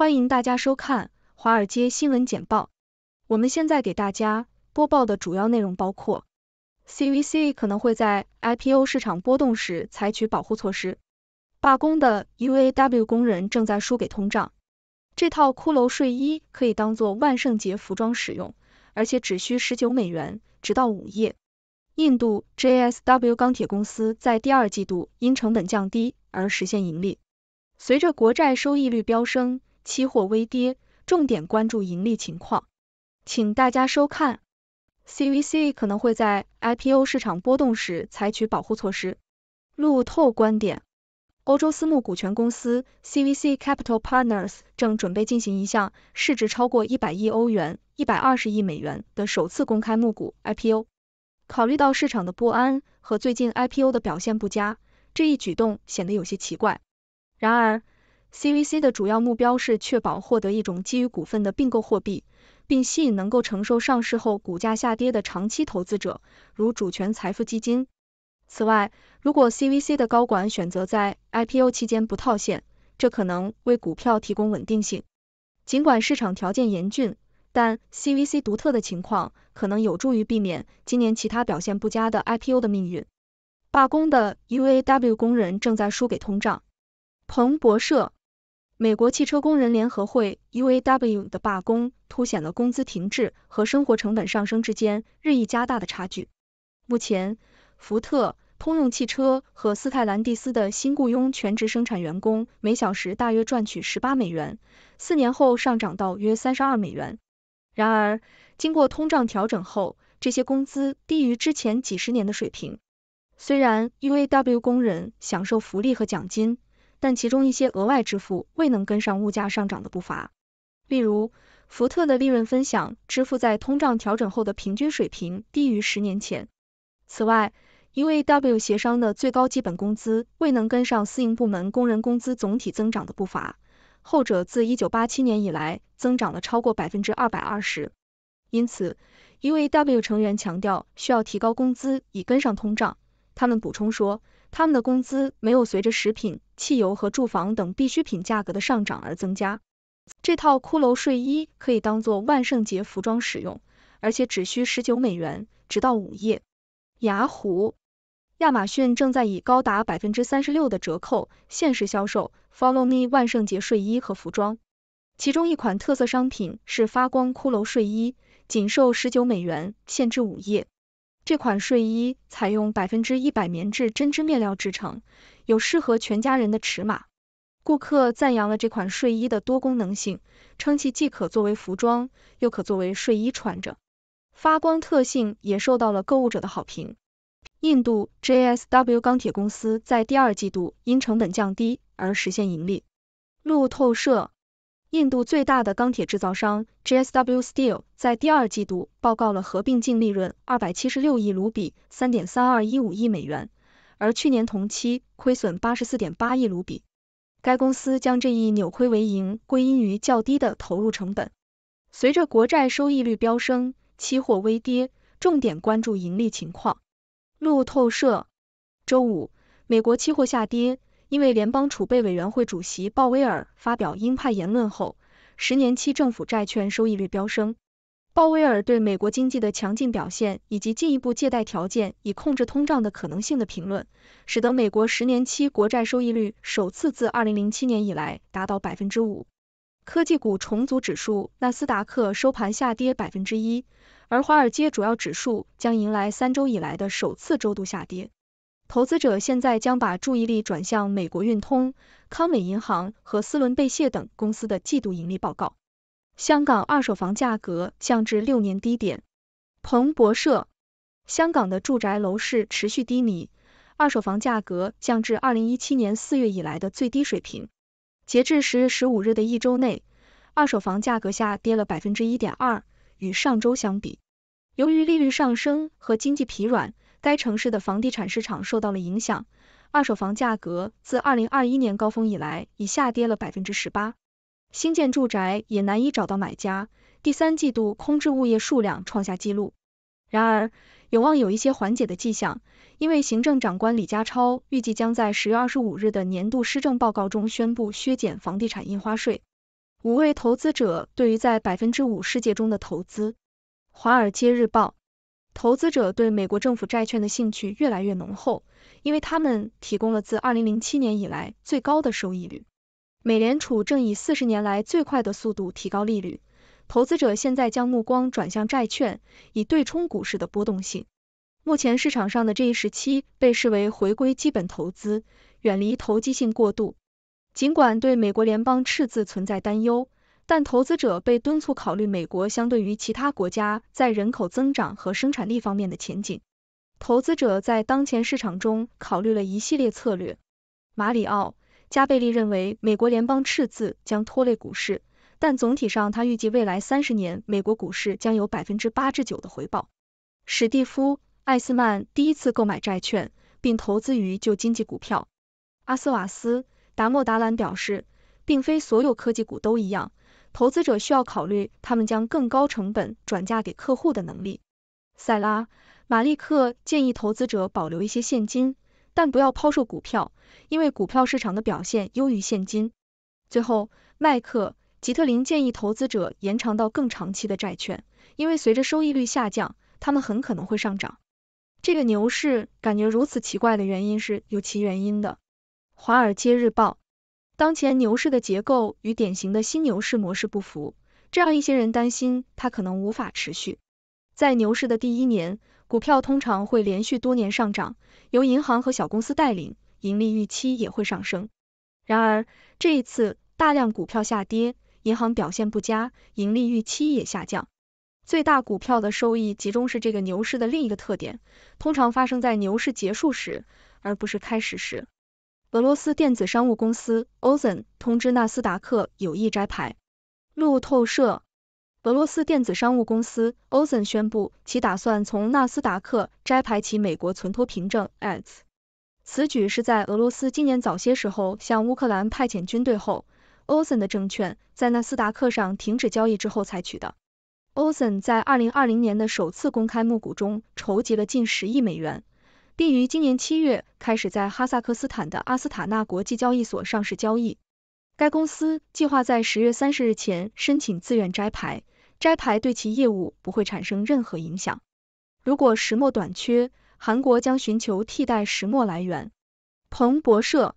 欢迎大家收看《华尔街新闻简报》。我们现在给大家播报的主要内容包括：CVC 可能会在 IPO 市场波动时采取保护措施；罢工的 UAW 工人正在输给通胀；这套骷髅睡衣可以当做万圣节服装使用，而且只需十九美元，直到午夜；印度 JSW 钢铁公司在第二季度因成本降低而实现盈利；随着国债收益率飙升。期货微跌，重点关注盈利情况，请大家收看。CVC 可能会在 IPO 市场波动时采取保护措施。路透观点：欧洲私募股权公司 CVC Capital Partners 正准备进行一项市值超过一百亿欧元、一百二十亿美元的首次公开募股 IPO。考虑到市场的不安和最近 IPO 的表现不佳，这一举动显得有些奇怪。然而，CVC 的主要目标是确保获得一种基于股份的并购货币，并吸引能够承受上市后股价下跌的长期投资者，如主权财富基金。此外，如果 CVC 的高管选择在 IPO 期间不套现，这可能为股票提供稳定性。尽管市场条件严峻，但 CVC 独特的情况可能有助于避免今年其他表现不佳的 IPO 的命运。罢工的 UAW 工人正在输给通胀。彭博社。美国汽车工人联合会 （UAW） 的罢工凸显了工资停滞和生活成本上升之间日益加大的差距。目前，福特、通用汽车和斯泰兰蒂斯的新雇佣全职生产员工每小时大约赚取十八美元，四年后上涨到约三十二美元。然而，经过通胀调整后，这些工资低于之前几十年的水平。虽然 UAW 工人享受福利和奖金。但其中一些额外支付未能跟上物价上涨的步伐，例如福特的利润分享支付在通胀调整后的平均水平低于十年前。此外因为 w 协商的最高基本工资未能跟上私营部门工人工资总体增长的步伐，后者自一九八七年以来增长了超过百分之二百二十。因此因为 w 成员强调需要提高工资以跟上通胀。他们补充说，他们的工资没有随着食品、汽油和住房等必需品价格的上涨而增加。这套骷髅睡衣可以当做万圣节服装使用，而且只需十九美元，直到午夜。雅虎、亚马逊正在以高达百分之三十六的折扣限时销售 Follow Me 万圣节睡衣和服装，其中一款特色商品是发光骷髅睡衣，仅售十九美元，限制午夜。这款睡衣采用百分之一百棉质针织面料制成，有适合全家人的尺码。顾客赞扬了这款睡衣的多功能性，称其既可作为服装，又可作为睡衣穿着。发光特性也受到了购物者的好评。印度 JSW 钢铁公司在第二季度因成本降低而实现盈利。路透社。印度最大的钢铁制造商 GSW Steel 在第二季度报告了合并净利润二百七十六亿卢比（三点三二一五亿美元），而去年同期亏损八十四点八亿卢比。该公司将这一扭亏为盈归因于较低的投入成本。随着国债收益率飙升，期货微跌，重点关注盈利情况。路透社周五，美国期货下跌。因为联邦储备委员会主席鲍威尔发表鹰派言论后，十年期政府债券收益率飙升。鲍威尔对美国经济的强劲表现以及进一步借贷条件以控制通胀的可能性的评论，使得美国十年期国债收益率首次自二零零七年以来达到百分之五。科技股重组指数纳斯达克收盘下跌百分之一，而华尔街主要指数将迎来三周以来的首次周度下跌。投资者现在将把注意力转向美国运通、康美银行和斯伦贝谢等公司的季度盈利报告。香港二手房价格降至六年低点。彭博社，香港的住宅楼市持续低迷，二手房价格降至二零一七年四月以来的最低水平。截至十月十五日的一周内，二手房价格下跌了百分之一点二，与上周相比。由于利率上升和经济疲软。该城市的房地产市场受到了影响，二手房价格自二零二一年高峰以来已下跌了百分之十八，新建住宅也难以找到买家，第三季度空置物业数量创下纪录。然而，有望有一些缓解的迹象，因为行政长官李家超预计将在十月二十五日的年度施政报告中宣布削减房地产印花税。五位投资者对于在百分之五世界中的投资，《华尔街日报》。投资者对美国政府债券的兴趣越来越浓厚，因为他们提供了自2007年以来最高的收益率。美联储正以四十年来最快的速度提高利率，投资者现在将目光转向债券，以对冲股市的波动性。目前市场上的这一时期被视为回归基本投资，远离投机性过度。尽管对美国联邦赤字存在担忧。但投资者被敦促考虑美国相对于其他国家在人口增长和生产力方面的前景。投资者在当前市场中考虑了一系列策略。马里奥·加贝利认为美国联邦赤字将拖累股市，但总体上他预计未来三十年美国股市将有百分之八至九的回报。史蒂夫·艾斯曼第一次购买债券，并投资于旧经济股票。阿斯瓦斯·达莫达兰表示，并非所有科技股都一样。投资者需要考虑他们将更高成本转嫁给客户的能力。塞拉·马利克建议投资者保留一些现金，但不要抛售股票，因为股票市场的表现优于现金。最后，麦克·吉特林建议投资者延长到更长期的债券，因为随着收益率下降，他们很可能会上涨。这个牛市感觉如此奇怪的原因是有其原因的，《华尔街日报》。当前牛市的结构与典型的新牛市模式不符，这让一些人担心它可能无法持续。在牛市的第一年，股票通常会连续多年上涨，由银行和小公司带领，盈利预期也会上升。然而，这一次大量股票下跌，银行表现不佳，盈利预期也下降。最大股票的收益集中是这个牛市的另一个特点，通常发生在牛市结束时，而不是开始时。俄罗斯电子商务公司 Ozon 通知纳斯达克有意摘牌。路透社，俄罗斯电子商务公司 Ozon 宣布其打算从纳斯达克摘牌其美国存托凭证 a t s 此举是在俄罗斯今年早些时候向乌克兰派遣军队后，Ozon 的证券在纳斯达克上停止交易之后采取的。Ozon 在二零二零年的首次公开募股中筹集了近十亿美元。并于今年七月开始在哈萨克斯坦的阿斯塔纳国际交易所上市交易。该公司计划在十月三十日前申请自愿摘牌，摘牌对其业务不会产生任何影响。如果石墨短缺，韩国将寻求替代石墨来源。彭博社，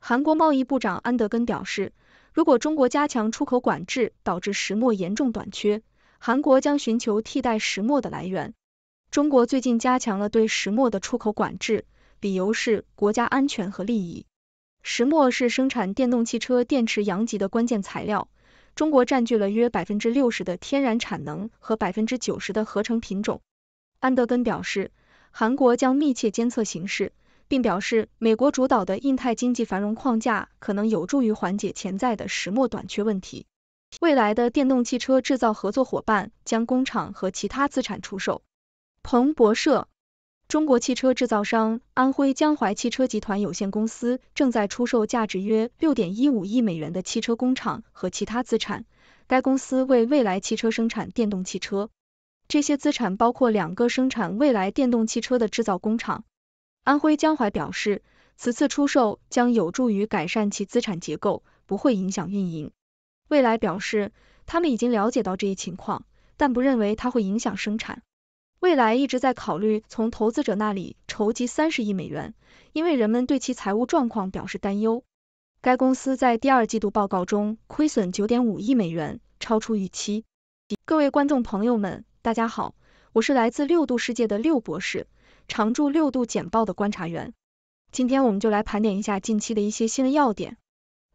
韩国贸易部长安德根表示，如果中国加强出口管制导致石墨严重短缺，韩国将寻求替代石墨的来源。中国最近加强了对石墨的出口管制，理由是国家安全和利益。石墨是生产电动汽车电池阳极的关键材料，中国占据了约百分之六十的天然产能和百分之九十的合成品种。安德根表示，韩国将密切监测形势，并表示美国主导的印太经济繁荣框架可能有助于缓解潜在的石墨短缺问题。未来的电动汽车制造合作伙伴将工厂和其他资产出售。彭博社：中国汽车制造商安徽江淮汽车集团有限公司正在出售价值约六点一五亿美元的汽车工厂和其他资产。该公司为未来汽车生产电动汽车。这些资产包括两个生产未来电动汽车的制造工厂。安徽江淮表示，此次出售将有助于改善其资产结构，不会影响运营。未来表示，他们已经了解到这一情况，但不认为它会影响生产。未来一直在考虑从投资者那里筹集三十亿美元，因为人们对其财务状况表示担忧。该公司在第二季度报告中亏损九点五亿美元，超出预期。各位观众朋友们，大家好，我是来自六度世界的六博士，常驻六度简报的观察员。今天我们就来盘点一下近期的一些新闻要点。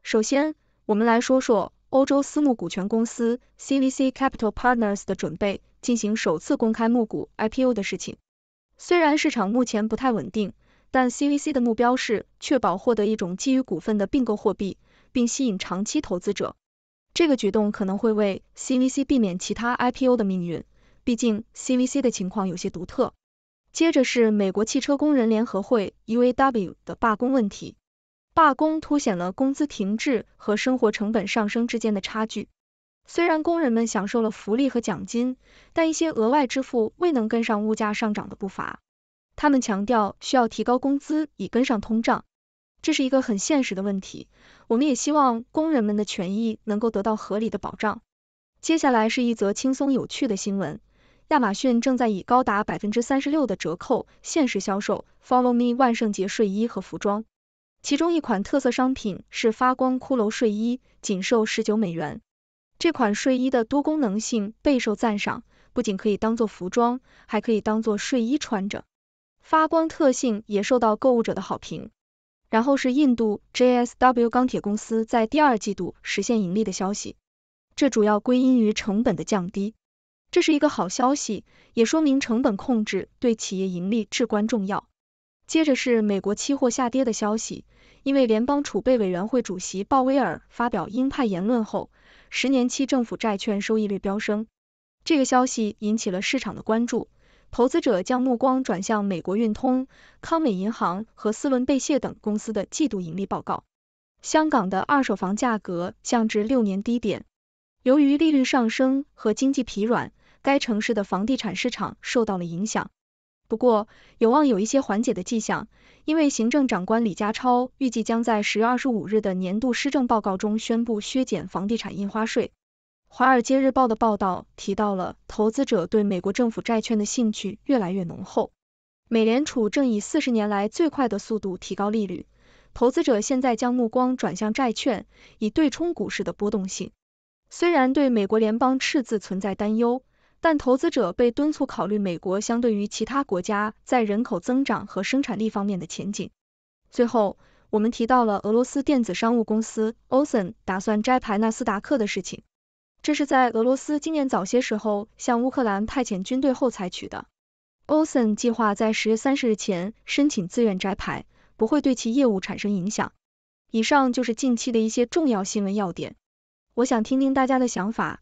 首先，我们来说说欧洲私募股权公司 CVC Capital Partners 的准备。进行首次公开募股 （IPO） 的事情。虽然市场目前不太稳定，但 CVC 的目标是确保获得一种基于股份的并购货币，并吸引长期投资者。这个举动可能会为 CVC 避免其他 IPO 的命运，毕竟 CVC 的情况有些独特。接着是美国汽车工人联合会 （UAW） 的罢工问题，罢工凸显了工资停滞和生活成本上升之间的差距。虽然工人们享受了福利和奖金，但一些额外支付未能跟上物价上涨的步伐。他们强调需要提高工资以跟上通胀，这是一个很现实的问题。我们也希望工人们的权益能够得到合理的保障。接下来是一则轻松有趣的新闻：亚马逊正在以高达百分之三十六的折扣限时销售 Follow Me 万圣节睡衣和服装，其中一款特色商品是发光骷髅睡衣，仅售十九美元。这款睡衣的多功能性备受赞赏，不仅可以当做服装，还可以当做睡衣穿着。发光特性也受到购物者的好评。然后是印度 JSW 钢铁公司在第二季度实现盈利的消息，这主要归因于成本的降低，这是一个好消息，也说明成本控制对企业盈利至关重要。接着是美国期货下跌的消息。因为联邦储备委员会主席鲍威尔发表鹰派言论后，十年期政府债券收益率飙升。这个消息引起了市场的关注，投资者将目光转向美国运通、康美银行和斯伦贝谢等公司的季度盈利报告。香港的二手房价格降至六年低点，由于利率上升和经济疲软，该城市的房地产市场受到了影响。不过，有望有一些缓解的迹象，因为行政长官李家超预计将在十月二十五日的年度施政报告中宣布削减房地产印花税。《华尔街日报》的报道提到了投资者对美国政府债券的兴趣越来越浓厚，美联储正以四十年来最快的速度提高利率，投资者现在将目光转向债券，以对冲股市的波动性。虽然对美国联邦赤字存在担忧。但投资者被敦促考虑美国相对于其他国家在人口增长和生产力方面的前景。最后，我们提到了俄罗斯电子商务公司 Osen 打算摘牌纳斯达克的事情，这是在俄罗斯今年早些时候向乌克兰派遣军队后采取的。Osen 计划在十月三十日前申请自愿摘牌，不会对其业务产生影响。以上就是近期的一些重要新闻要点。我想听听大家的想法。